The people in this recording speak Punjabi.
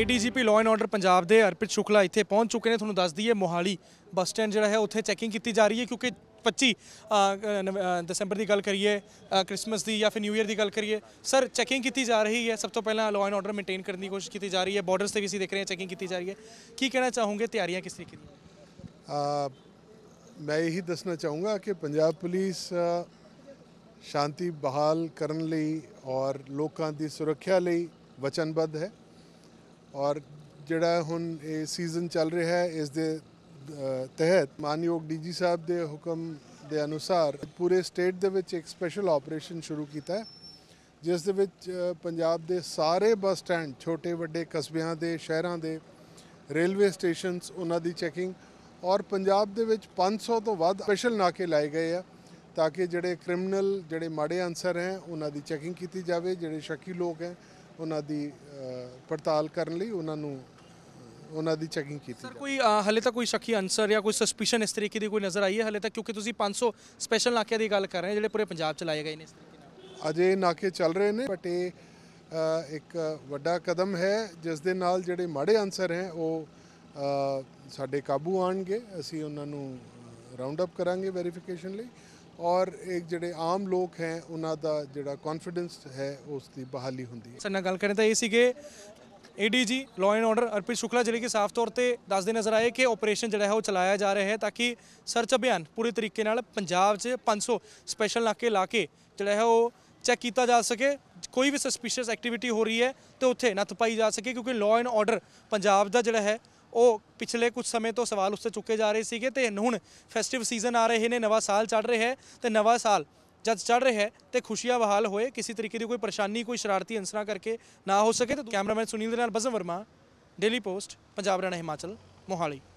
ADGP law and order Punjab ਦੇ ਅਰਪਿਤ ਸ਼ੁਕਲਾ ਇੱਥੇ ਪਹੁੰਚ ਚੁੱਕੇ ਨੇ ਤੁਹਾਨੂੰ ਦੱਸ ਦਈਏ ਮੋਹਾਲੀ ਬੱਸ ਸਟੈਂਡ ਜਿਹੜਾ ਹੈ ਉੱਥੇ ਚੈਕਿੰਗ ਕੀਤੀ ਜਾ ਰਹੀ ਹੈ ਕਿਉਂਕਿ 25 ਦਸੰਬਰ ਦੀ ਗੱਲ ਕਰੀਏ ਕ੍ਰਿਸਮਸ ਦੀ ਜਾਂ ਫਿਰ ਨਿਊ ਇਅਰ ਦੀ ਗੱਲ ਕਰੀਏ ਸਰ ਚੈਕਿੰਗ ਕੀਤੀ ਜਾ ਰਹੀ ਹੈ ਸਭ ਤੋਂ ਪਹਿਲਾਂ ਲਾਅ ਐਂਡ ਆਰਡਰ ਮੇਨਟੇਨ ਕਰਨ ਦੀ ਕੋਸ਼ਿਸ਼ ਕੀਤੀ ਜਾ ਰਹੀ ਹੈ ਬਾਰਡਰਸ ਤੇ ਵੀ ਅਸੀਂ ਦੇਖ ਰਹੇ ਹਾਂ ਚੈਕਿੰਗ ਕੀਤੀ ਜਾ ਰਹੀ ਹੈ ਕੀ ਕਹਿਣਾ ਚਾਹੋਗੇ ਤਿਆਰੀਆਂ ਕਿਸ ਤਰੀਕੇ ਦੀ ਮੈਂ ਇਹੀ ਦੱਸਣਾ ਚਾਹੂੰਗਾ ਕਿ ਪੰਜਾਬ ਪੁਲਿਸ ਸ਼ਾਂਤੀ ਬਹਾਲ ਕਰਨ ਲਈ ਔਰ ਲੋਕਾਂ ਦੀ ਸੁਰੱਖਿਆ ਲਈ ਵਚਨਬੱਧ ਹੈ ਔਰ ਜਿਹੜਾ ਹੁਣ ਇਹ ਸੀਜ਼ਨ ਚੱਲ ਰਿਹਾ ਹੈ ਇਸ ਦੇ ਤਹਿਤ ਮਾਨਯੋਗ ਡੀਜੀ ਸਾਹਿਬ ਦੇ ਹੁਕਮ ਦੇ ਅਨੁਸਾਰ ਪੂਰੇ ਸਟੇਟ ਦੇ ਵਿੱਚ ਇੱਕ ਸਪੈਸ਼ਲ ਆਪਰੇਸ਼ਨ ਸ਼ੁਰੂ ਕੀਤਾ ਹੈ ਜਿਸ ਦੇ ਵਿੱਚ ਪੰਜਾਬ ਦੇ ਸਾਰੇ ਬੱਸ ਸਟੈਂਡ ਛੋਟੇ ਵੱਡੇ ਕਸਬਿਆਂ ਦੇ ਸ਼ਹਿਰਾਂ ਦੇ ਰੇਲਵੇ ਸਟੇਸ਼ਨਸ ਉਹਨਾਂ ਦੀ ਚੈਕਿੰਗ ਔਰ ਪੰਜਾਬ ਦੇ ਵਿੱਚ 500 ਤੋਂ ਵੱਧ ਸਪੈਸ਼ਲ ਨਾਕੇ ਲਾਏ ਗਏ ਆ ਤਾਂ ਕਿ ਜਿਹੜੇ ਕ੍ਰਿਮੀਨਲ ਜਿਹੜੇ ਮਾੜੇ ਅਨਸਰ ਹੈ ਉਹਨਾਂ ਦੀ ਚੈਕਿੰਗ ਕੀਤੀ ਜਾਵੇ ਜਿਹੜੇ ਸ਼ੱਕੀ ਲੋਕ ਹੈ ਉਹਨਾਂ ਦੀ ਪੜਤਾਲ ਕਰਨ ਲਈ ਉਹਨਾਂ ਨੂੰ ਉਹਨਾਂ ਦੀ ਚੈਕਿੰਗ ਕੀਤੀ ਸਰ ਕੋਈ ਹਲੇ ਤੱਕ ਕੋਈ ਸ਼ੱਕੀ ਅਨਸਰ ਜਾਂ ਕੋਈ ਸਸਪੀਸ਼ਨ ਇਸ ਤਰੀਕੇ ਦੀ ਕੋਈ ਨਜ਼ਰ ਆਈ ਹੈ ਹਲੇ ਤੱਕ ਕਿਉਂਕਿ ਤੁਸੀਂ 500 ਸਪੈਸ਼ਲ ਨਾਕਿਆਂ ਦੀ ਗੱਲ ਕਰ ਰਹੇ ਹੋ ਜਿਹੜੇ ਪੂਰੇ ਪੰਜਾਬ ਚ ਲਾਏ ਗਏ ਨੇ ਇਸ ਤਰੀਕੇ ਨਾਲ ਅਜੇ ਨਾਕੇ ਚੱਲ ਰਹੇ ਨੇ ਬਟ ਇਹ ਇੱਕ ਵੱਡਾ ਕਦਮ ਹੈ ਜਿਸ ਦੇ ਨਾਲ ਜਿਹੜੇ ਮਾੜੇ ਅਨਸਰ ਹੈ ਉਹ ਸਾਡੇ ਕਾਬੂ ਆਣਗੇ ਅਸੀਂ ਉਹਨਾਂ ਨੂੰ ਰਾਉਂਡ ਅਪ ਕਰਾਂਗੇ ਵੈਰੀਫਿਕੇਸ਼ਨ ਲਈ ਔਰ ਇੱਕ ਜਿਹੜੇ ਆਮ ਲੋਕ ਹੈ ਉਹਨਾਂ ਦਾ ਜਿਹੜਾ ਕੌਨਫੀਡੈਂਸ ਹੈ ਉਸ ਦੀ ਬਹਾਲੀ ਹੁੰਦੀ ਹੈ ਸਰ ਨਾਲ ਗੱਲ ਕਰਨ ਤਾਂ ਇਹ ਸੀਗੇ ADG law and order Arpit Shukla ਜਿਹੜੇ ਕਿ ਸਾਫ਼ ਤੌਰ ਤੇ ਦੱਸਦੇ ਨਜ਼ਰ ਆਏ ਕਿ ਆਪਰੇਸ਼ਨ ਜਿਹੜਾ ਹੈ ਉਹ ਚਲਾਇਆ ਜਾ ਰਿਹਾ ਹੈ ਤਾਂ ਕਿ ਸਰਚ ਅਭਿਆਨ ਪੂਰੇ ਤਰੀਕੇ ਨਾਲ ਪੰਜਾਬ 'ਚ 500 ਸਪੈਸ਼ਲ ਨਾਕੇ ਲਾ ਕੇ ਜਿਹੜਾ ਹੈ ਉਹ ਚੈੱਕ ਕੀਤਾ ਜਾ ਸਕੇ ਕੋਈ ਵੀ ਸਸਪੀਸ਼ੀਅਸ ਐਕਟੀਵਿਟੀ ਹੋ ਰਹੀ ਹੈ ਤੇ ਉੱਥੇ ਨੱਥ ਪਾਈ ਜਾ ਸਕੇ ਕਿਉਂਕਿ ਲਾਅ ਐਂਡ ਆਰਡਰ ਪੰਜਾਬ ਦਾ ਜਿਹੜਾ ਹੈ ਉਹ ਪਿਛਲੇ ਕੁਝ ਸਮੇਂ ਤੋਂ ਸਵਾਲ ਉਸ ਤੇ ਚੁੱਕੇ ਜਾ ਰਹੇ ਸੀਗੇ ਤੇ ਹੁਣ ਫੈਸਟਿਵ ਸੀਜ਼ਨ ਆ ਰਹੇ ਨੇ ਨਵਾਂ ਸਾਲ ਚੜ ਰਿਹਾ ਹੈ ਤੇ ਨਵਾਂ ਸਾਲ ਜਦ ਚੜ ਰਿਹਾ ਹੈ ਤੇ ਖੁਸ਼ੀਆਂ ਬਹਾਲ ਹੋਏ ਕਿਸੇ ਤਰੀਕੇ ਦੀ ਕੋਈ ਪਰੇਸ਼ਾਨੀ ਕੋਈ ਸ਼ਰਾਰਤੀ ਅੰਸਰਾ ਕਰਕੇ ਨਾ ਹੋ ਸਕੇ ਤੇ ਕੈਮਰਾਮੈਨ ਸੁਨੀਲ ਦੇ ਨਾਲ ਬਜ਼ਮ ਵਰਮਾ ਡੇਲੀ ਪੋਸਟ ਪੰਜਾਬ ਰਣਾ ਹਿਮਾਚਲ ਮੋਹਾਲੀ